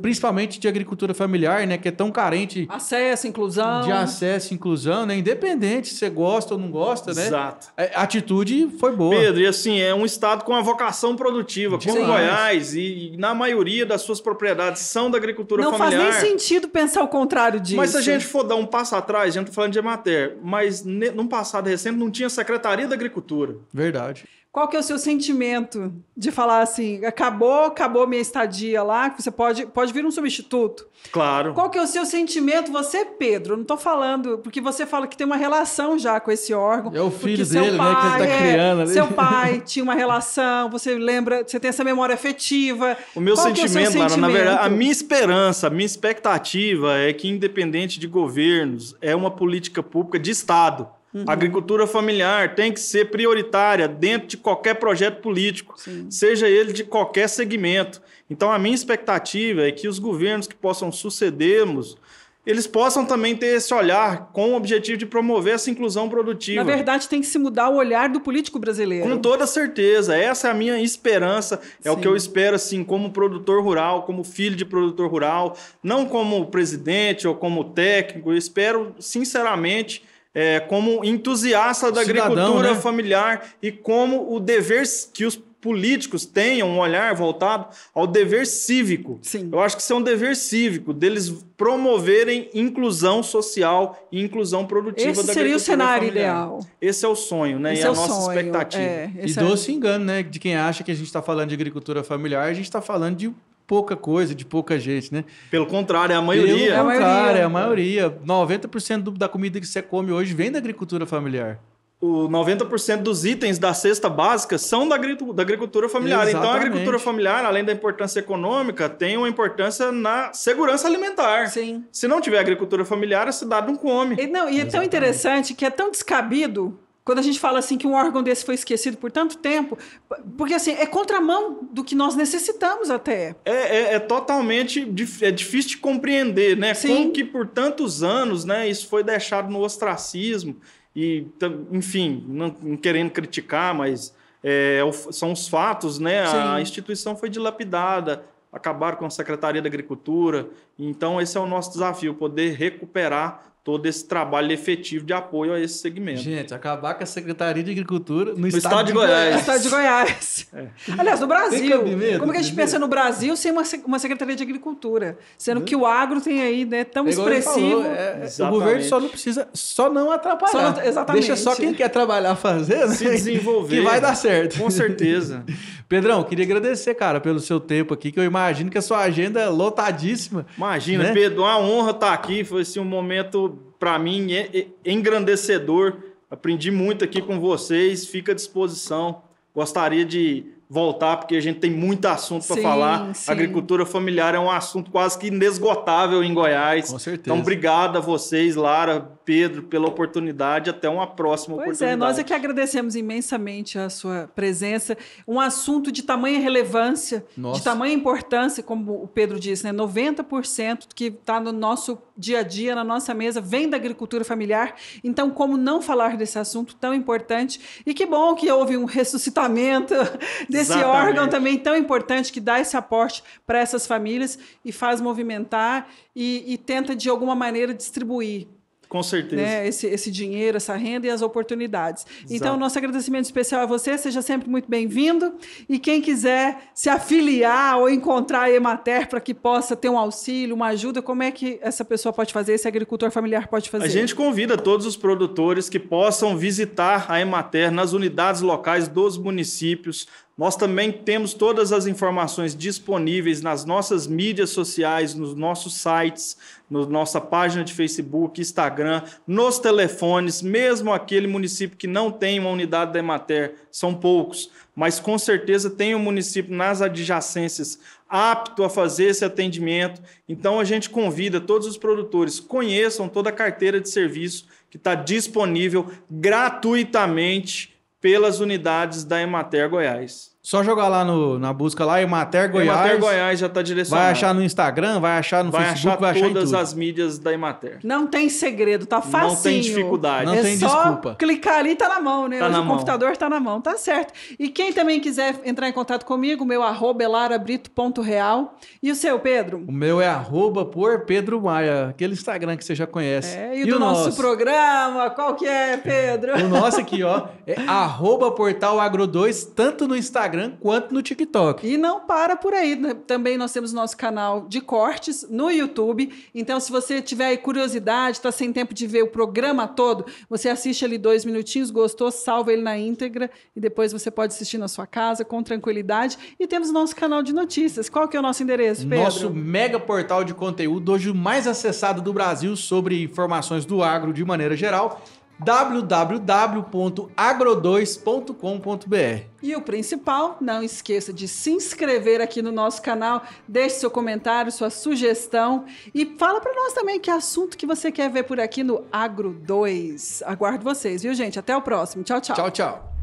principalmente de agricultura familiar, né, que é tão carente. Acesso, inclusão. De acesso, inclusão, né, independente se você gosta ou não gosta, né? Exato. É, a atitude foi boa. Pedro, e assim, é um estado com uma vocação produtiva, Demais. como Goiás, e, e, na maioria das suas propriedades são da agricultura não familiar. Não faz nem sentido pensar o contrário disso. Mas se a gente for dar um passo atrás, a gente tá falando de Emater, mas num passado recente não tinha Secretaria da Agricultura. Verdade. Qual que é o seu sentimento de falar assim, acabou, acabou minha estadia lá, você pode, pode vir um substituto? Claro. Qual que é o seu sentimento, você, Pedro? Não estou falando, porque você fala que tem uma relação já com esse órgão. É o filho dele, pai, né, que ele tá é, criando. ali. Seu pai tinha uma relação, você lembra, você tem essa memória afetiva. O meu Qual sentimento, é o sentimento? na verdade, a minha esperança, a minha expectativa é que independente de governos, é uma política pública de Estado Uhum. A agricultura familiar tem que ser prioritária dentro de qualquer projeto político, Sim. seja ele de qualquer segmento. Então, a minha expectativa é que os governos que possam sucedermos eles possam também ter esse olhar com o objetivo de promover essa inclusão produtiva. Na verdade, tem que se mudar o olhar do político brasileiro. Com toda certeza. Essa é a minha esperança. É Sim. o que eu espero, assim, como produtor rural, como filho de produtor rural, não como presidente ou como técnico. Eu espero, sinceramente, é, como entusiasta da Cidadão, agricultura né? familiar e como o dever que os políticos tenham um olhar voltado ao dever cívico. Sim. Eu acho que isso é um dever cívico, deles promoverem inclusão social e inclusão produtiva esse da seria o cenário familiar. ideal. Esse é o sonho, né? Esse e é a nossa sonho. expectativa. É, e doce é... engano, né? De quem acha que a gente está falando de agricultura familiar, a gente está falando de pouca coisa, de pouca gente, né? Pelo contrário, é a maioria. Pelo é contrário, é a maioria. É a maioria. 90% da comida que você come hoje vem da agricultura familiar o 90% dos itens da cesta básica são da, agricultura familiar. Exatamente. Então, a agricultura familiar, além da importância econômica, tem uma importância na segurança alimentar. Sim. Se não tiver agricultura familiar, a cidade não come. E, não, e é tão interessante que é tão descabido quando a gente fala assim que um órgão desse foi esquecido por tanto tempo, porque assim, é contramão do que nós necessitamos até. É, é, é totalmente é difícil de compreender, né? Sim. Como que por tantos anos, né, isso foi deixado no ostracismo e, enfim, não, não querendo criticar, mas é, é são os fatos, né? Sim. A instituição foi dilapidada, acabaram com a Secretaria da Agricultura. Então, esse é o nosso desafio, poder recuperar todo esse trabalho efetivo de apoio a esse segmento. Gente, acabar com a Secretaria de Agricultura no, no estado, estado, de Goiás. No estado de Goiás. É. Aliás, no Brasil. como que a gente pensa no Brasil sem uma, uma Secretaria de Agricultura? Sendo é. que o agro tem aí, né, tão é expressivo. Falou, é, é, o governo só não precisa, só não atrapalhar. Só não, exatamente. Deixa só quem quer trabalhar fazer, né? Se desenvolver. Que vai dar certo. Com certeza. Pedrão, queria agradecer, cara, pelo seu tempo aqui, que eu imagino que a sua agenda é lotadíssima. Imagina, né? Pedro, uma honra estar tá aqui. Foi assim, um momento, para mim, engrandecedor. Aprendi muito aqui com vocês. Fica à disposição. Gostaria de voltar, porque a gente tem muito assunto para falar. Sim. Agricultura familiar é um assunto quase que inesgotável em Goiás. Com então, certeza. Então, obrigado a vocês, Lara. Pedro, pela oportunidade. Até uma próxima pois oportunidade. Pois é, nós é que agradecemos imensamente a sua presença. Um assunto de tamanha relevância, Nossa. de tamanha importância, como o Pedro disse, né? 90% que está no nosso dia a dia, na nossa mesa, vem da agricultura familiar. Então, como não falar desse assunto tão importante? E que bom que houve um ressuscitamento desse Exatamente. órgão também tão importante que dá esse aporte para essas famílias e faz movimentar e, e tenta, de alguma maneira, distribuir com certeza. Né? Esse, esse dinheiro, essa renda e as oportunidades. Exato. Então, nosso agradecimento especial a você, seja sempre muito bem-vindo. E quem quiser se afiliar ou encontrar a Emater para que possa ter um auxílio, uma ajuda, como é que essa pessoa pode fazer, esse agricultor familiar pode fazer? A gente convida todos os produtores que possam visitar a Emater nas unidades locais dos municípios, nós também temos todas as informações disponíveis nas nossas mídias sociais, nos nossos sites, na nossa página de Facebook, Instagram, nos telefones, mesmo aquele município que não tem uma unidade da Emater, são poucos, mas com certeza tem um município nas adjacências apto a fazer esse atendimento. Então a gente convida todos os produtores, conheçam toda a carteira de serviço que está disponível gratuitamente pelas unidades da Emater Goiás. Só jogar lá no, na busca lá, Emater Goiás. Emater Goiás já tá direcionado. Vai achar no Instagram, vai achar no vai Facebook, achar vai achar todas as mídias da Emater. Não tem segredo, tá fácil. Não tem dificuldade. Não é tem só desculpa. clicar ali tá na mão, né? Tá o mão. computador tá na mão, tá certo. E quem também quiser entrar em contato comigo, meu arroba é larabrito.real. E o seu, Pedro? O meu é arroba por Pedro Maia, aquele Instagram que você já conhece. É, e, e do o nosso, nosso programa, qual que é, Pedro? O nosso aqui, ó, é arroba portal agro2, tanto no Instagram Instagram quanto no TikTok. E não para por aí. Né? Também nós temos nosso canal de cortes no YouTube. Então, se você tiver curiosidade, está sem tempo de ver o programa todo, você assiste ali dois minutinhos, gostou, salva ele na íntegra e depois você pode assistir na sua casa com tranquilidade. E temos nosso canal de notícias. Qual que é o nosso endereço, Pedro? Nosso mega portal de conteúdo, hoje o mais acessado do Brasil sobre informações do agro de maneira geral www.agro2.com.br. E o principal, não esqueça de se inscrever aqui no nosso canal, deixe seu comentário, sua sugestão e fala para nós também que assunto que você quer ver por aqui no Agro 2. Aguardo vocês, viu, gente? Até o próximo. Tchau, tchau. Tchau, tchau.